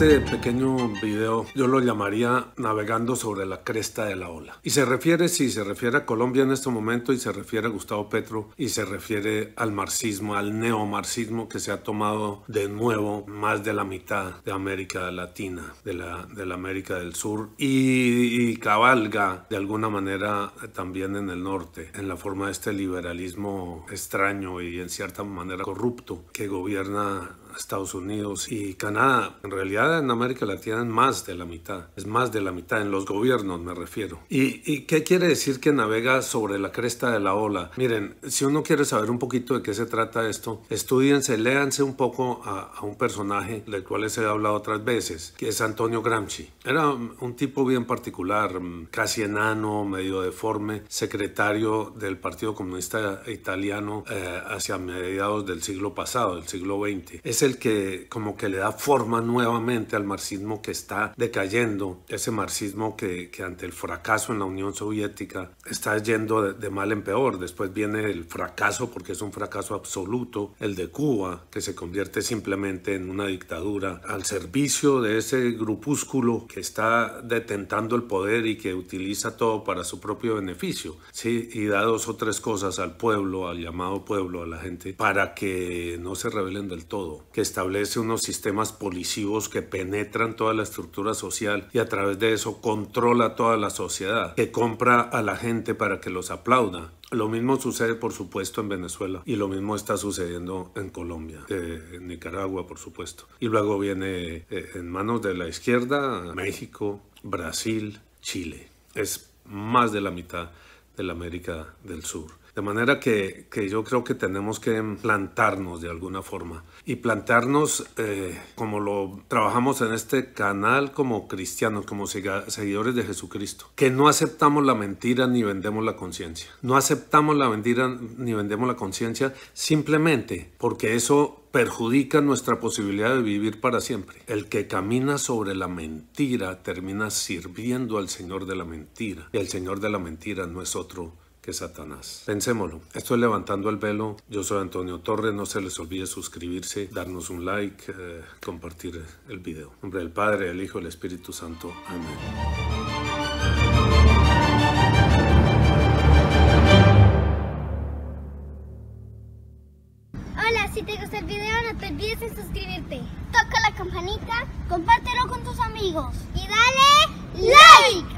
Este pequeño video yo lo llamaría navegando sobre la cresta de la ola. Y se refiere, si se refiere a Colombia en este momento y se refiere a Gustavo Petro y se refiere al marxismo, al neomarxismo que se ha tomado de nuevo más de la mitad de América Latina, de la, de América del Sur y cabalga de alguna manera también en el norte, en la forma de este liberalismo extraño y en cierta manera corrupto que gobierna Estados Unidos y Canadá. En realidad en América Latina es más de la mitad, es más de la mitad en los gobiernos me refiero. ¿Y, qué quiere decir que navega sobre la cresta de la ola? Miren, si uno quiere saber un poquito de qué se trata esto, estudiense, léanse un poco a, un personaje del cual les he hablado otras veces, que es Antonio Gramsci. Era un tipo bien particular, mm, casi enano, medio deforme, secretario del Partido Comunista Italiano eh, hacia mediados del siglo pasado, del siglo XX. Ese el que como que le da forma nuevamente al marxismo que está decayendo, ese marxismo que, que ante el fracaso en la Unión Soviética está yendo de, mal en peor. Después viene el fracaso, porque es un fracaso absoluto, el de Cuba, que se convierte simplemente en una dictadura al servicio de ese grupúsculo que está detentando el poder y que utiliza todo para su propio beneficio. Sí, y da dos o tres cosas al pueblo, al llamado pueblo, a la gente, para que no se rebelen del todo que establece unos sistemas policivos que penetran toda la estructura social y a través de eso controla toda la sociedad, que compra a la gente para que los aplauda. Lo mismo sucede, por supuesto, en Venezuela y lo mismo está sucediendo en Colombia, eh, en Nicaragua, por supuesto. Y luego viene eh, en manos de la izquierda México, Brasil, Chile. Es más de la mitad de la América del Sur. De manera que, yo creo que tenemos que plantarnos de alguna forma y plantarnos eh, como lo trabajamos en este canal como cristianos, como seguidores de Jesucristo, que no aceptamos la mentira ni vendemos la conciencia. No aceptamos la mentira ni vendemos la conciencia simplemente porque eso perjudica nuestra posibilidad de vivir para siempre. El que camina sobre la mentira termina sirviendo al Señor de la mentira. Y el Señor de la mentira no es otro Satanás. Pensémoslo, estoy levantando el velo. Yo soy Antonio Torres, no se les olvide suscribirse, darnos un like, eh, compartir el video. hombre nombre del Padre, el Hijo y el Espíritu Santo. Amén. Hola, si te gusta el video no te olvides de suscribirte. Toca la campanita, compártelo con tus amigos y dale like.